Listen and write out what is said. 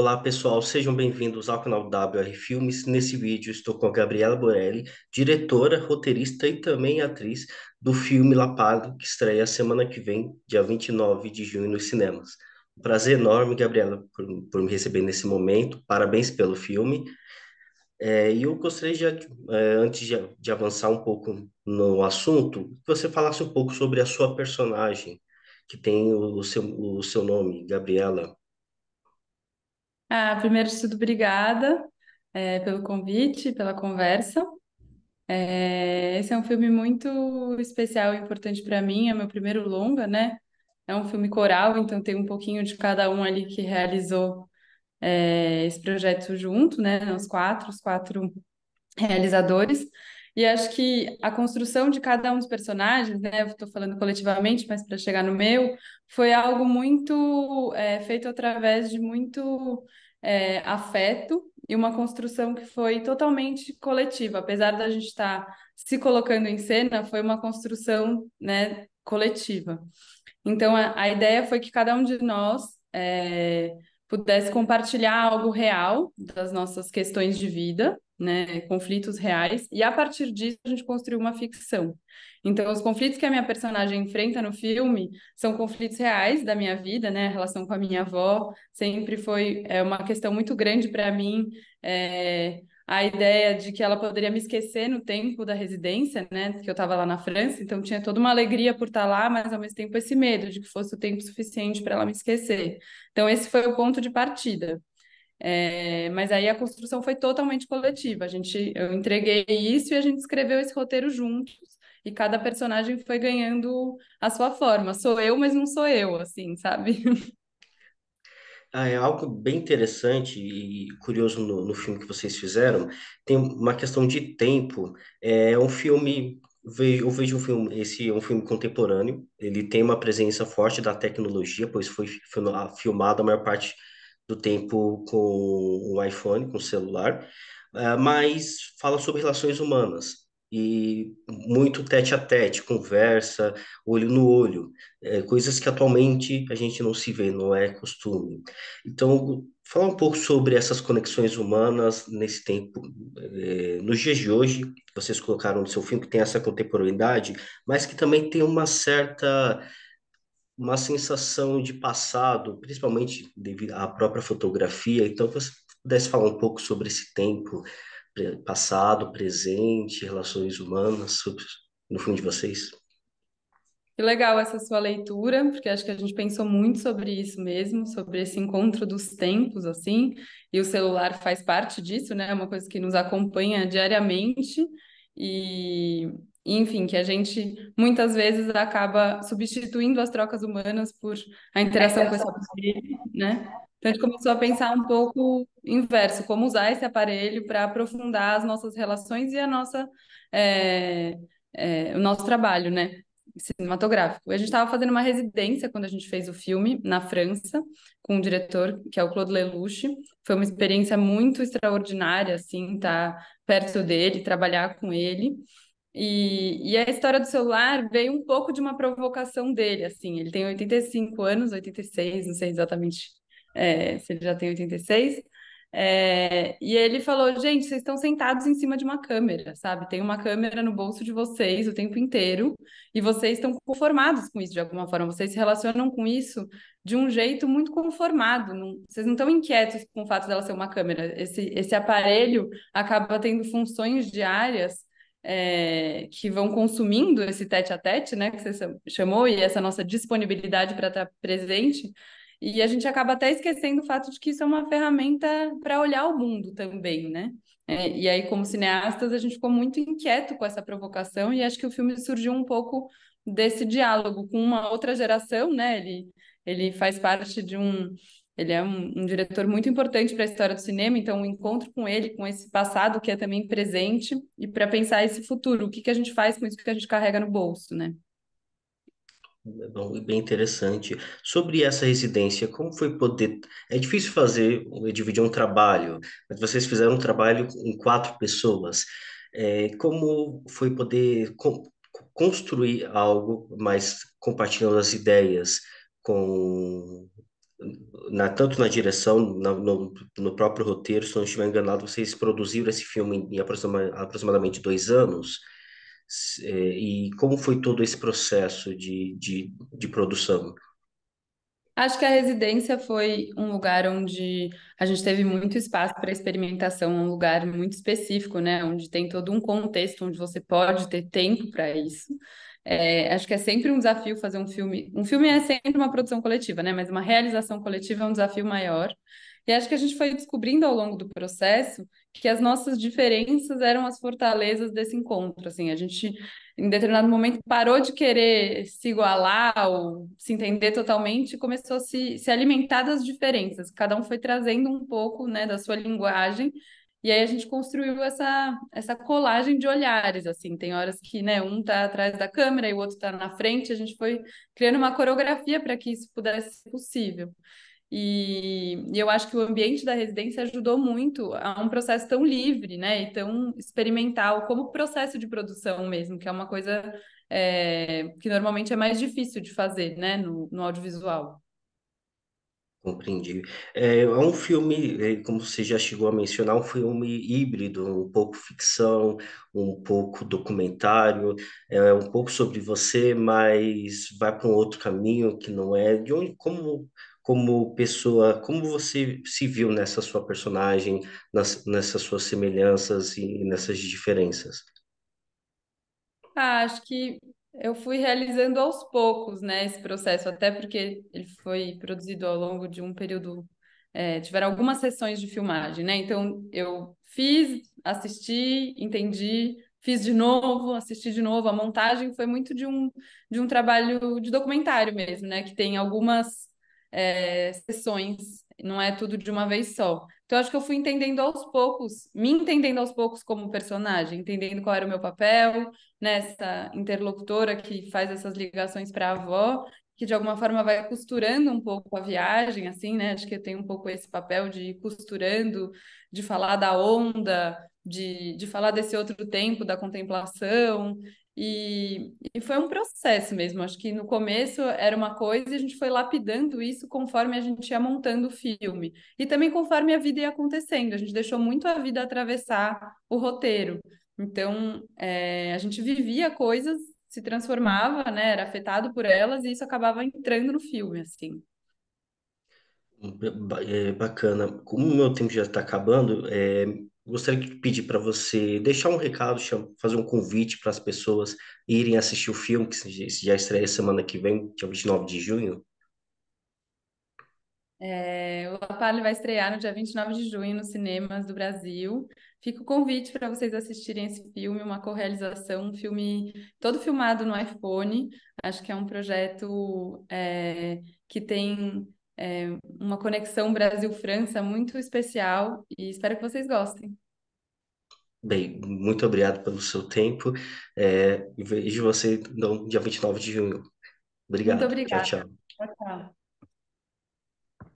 Olá pessoal, sejam bem-vindos ao canal WR Filmes. Nesse vídeo estou com a Gabriela Borelli, diretora, roteirista e também atriz do filme Lapado, que estreia semana que vem, dia 29 de junho, nos cinemas. Um prazer enorme, Gabriela, por, por me receber nesse momento. Parabéns pelo filme. É, e eu gostaria, de, é, antes de, de avançar um pouco no assunto, que você falasse um pouco sobre a sua personagem, que tem o, o seu, o seu nome, Gabriela ah, primeiro de tudo, obrigada é, pelo convite, pela conversa. É, esse é um filme muito especial e importante para mim, é meu primeiro longa, né? É um filme coral, então tem um pouquinho de cada um ali que realizou é, esse projeto junto, né? Os quatro, os quatro realizadores. E acho que a construção de cada um dos personagens, né? Eu estou falando coletivamente, mas para chegar no meu, foi algo muito é, feito através de muito é, afeto e uma construção que foi totalmente coletiva. Apesar da gente estar tá se colocando em cena, foi uma construção né, coletiva. Então, a, a ideia foi que cada um de nós é, pudesse compartilhar algo real das nossas questões de vida, né, conflitos reais, e a partir disso a gente construiu uma ficção. Então, os conflitos que a minha personagem enfrenta no filme são conflitos reais da minha vida, né, a relação com a minha avó sempre foi é, uma questão muito grande para mim, é, a ideia de que ela poderia me esquecer no tempo da residência, né, que eu estava lá na França, então tinha toda uma alegria por estar tá lá, mas ao mesmo tempo esse medo de que fosse o tempo suficiente para ela me esquecer. Então esse foi o ponto de partida. É, mas aí a construção foi totalmente coletiva. A gente, eu entreguei isso e a gente escreveu esse roteiro juntos. E cada personagem foi ganhando a sua forma. Sou eu, mas não sou eu, assim, sabe? Ah, é algo bem interessante e curioso no, no filme que vocês fizeram. Tem uma questão de tempo. É um filme vejo, eu vejo um filme, esse é um filme contemporâneo, ele tem uma presença forte da tecnologia, pois foi filmado a maior parte do tempo com o iPhone, com o celular, ah, mas fala sobre relações humanas e muito tete a tete, conversa, olho no olho, é, coisas que atualmente a gente não se vê, não é costume. Então, falar um pouco sobre essas conexões humanas nesse tempo, é, nos dias de hoje, que vocês colocaram no seu filme, que tem essa contemporaneidade, mas que também tem uma certa uma sensação de passado, principalmente devido à própria fotografia. Então, se você pudesse falar um pouco sobre esse tempo, passado, presente, relações humanas, no fundo de vocês? Que legal essa sua leitura, porque acho que a gente pensou muito sobre isso mesmo, sobre esse encontro dos tempos, assim, e o celular faz parte disso, né? É uma coisa que nos acompanha diariamente. E, enfim, que a gente muitas vezes acaba substituindo as trocas humanas por a interação, com esse aparelho, né? Então a gente começou a pensar um pouco inverso, como usar esse aparelho para aprofundar as nossas relações e a nossa, é, é, o nosso trabalho, né? Cinematográfico. A gente estava fazendo uma residência quando a gente fez o filme na França com um diretor que é o Claude Lelouch. Foi uma experiência muito extraordinária, assim, estar tá perto dele, trabalhar com ele. E, e, a história do celular veio um pouco de uma provocação dele, assim. Ele tem 85 anos, 86, não sei exatamente é, se ele já tem 86. É, e ele falou, gente, vocês estão sentados em cima de uma câmera, sabe? Tem uma câmera no bolso de vocês o tempo inteiro e vocês estão conformados com isso de alguma forma. Vocês se relacionam com isso de um jeito muito conformado. Não, vocês não estão inquietos com o fato dela ser uma câmera. Esse, esse aparelho acaba tendo funções diárias é, que vão consumindo esse tete a tete, né, que você chamou, e essa nossa disponibilidade para estar tá presente. E a gente acaba até esquecendo o fato de que isso é uma ferramenta para olhar o mundo também, né? É, e aí, como cineastas, a gente ficou muito inquieto com essa provocação e acho que o filme surgiu um pouco desse diálogo com uma outra geração, né? Ele, ele faz parte de um, ele é um, um diretor muito importante para a história do cinema, então o um encontro com ele, com esse passado que é também presente, e para pensar esse futuro, o que, que a gente faz com isso que a gente carrega no bolso, né? É bom, bem interessante. Sobre essa residência, como foi poder. É difícil fazer, dividir um trabalho, mas vocês fizeram um trabalho em quatro pessoas. É, como foi poder co construir algo, mas compartilhando as ideias com na, tanto na direção, na, no, no, próprio roteiro, se não estiver enganado, vocês produziram esse filme em aproxima, aproximadamente dois anos. É, e como foi todo esse processo de, de, de produção? Acho que a residência foi um lugar onde a gente teve muito espaço para experimentação, um lugar muito específico, né? Onde tem todo um contexto, onde você pode ter tempo para isso. É, acho que é sempre um desafio fazer um filme. Um filme é sempre uma produção coletiva, né? Mas uma realização coletiva é um desafio maior. E acho que a gente foi descobrindo ao longo do processo que as nossas diferenças eram as fortalezas desse encontro. Assim, a gente, em determinado momento, parou de querer se igualar ou se entender totalmente e começou a se, se alimentar das diferenças. Cada um foi trazendo um pouco né, da sua linguagem e aí a gente construiu essa, essa colagem de olhares, assim, tem horas que, né, um tá atrás da câmera e o outro tá na frente, a gente foi criando uma coreografia para que isso pudesse ser possível. E, e, eu acho que o ambiente da residência ajudou muito a um processo tão livre, né, e tão experimental, como o processo de produção mesmo, que é uma coisa é, que normalmente é mais difícil de fazer, né, no, no audiovisual. Compreendi. É, é um filme, é, como você já chegou a mencionar, um filme híbrido, um pouco ficção, um pouco documentário, é, é um pouco sobre você, mas vai para um outro caminho que não é. De onde, como, como pessoa, como você se viu nessa sua personagem, nas, nessas suas semelhanças e nessas diferenças? Ah, acho que eu fui realizando aos poucos, né, esse processo, até porque ele foi produzido ao longo de um período, é, tiveram algumas sessões de filmagem, né, então eu fiz, assisti, entendi, fiz de novo, assisti de novo, a montagem foi muito de um, de um trabalho de documentário mesmo, né, que tem algumas é, sessões não é tudo de uma vez só. Então, acho que eu fui entendendo aos poucos, me entendendo aos poucos como personagem, entendendo qual era o meu papel nessa né, interlocutora que faz essas ligações para a avó, que de alguma forma vai costurando um pouco a viagem, assim, né? Acho que eu tenho um pouco esse papel de ir costurando, de falar da onda, de, de falar desse outro tempo, da contemplação, e, e foi um processo mesmo. Acho que no começo era uma coisa e a gente foi lapidando isso conforme a gente ia montando o filme. E também conforme a vida ia acontecendo. A gente deixou muito a vida atravessar o roteiro. Então, é, a gente vivia coisas, se transformava, né? Era afetado por elas e isso acabava entrando no filme, assim. Hum, é, bacana. Como o meu tempo já está acabando, é, gostaria de pedir para você deixar um recado, fazer um convite para as pessoas irem assistir o filme, que já estreia semana que vem, dia 29 de junho. É, o Lapalho vai estrear no dia 29 de junho nos cinemas do Brasil. Fica o convite para vocês assistirem esse filme, uma co-realização, um filme todo filmado no iPhone. Acho que é um projeto é, que tem é, uma conexão Brasil-França muito especial e espero que vocês gostem. Bem, muito obrigado pelo seu tempo. É, vejo você no dia 29 de junho. Obrigado. Muito obrigada. tchau, tchau. tchau, tchau.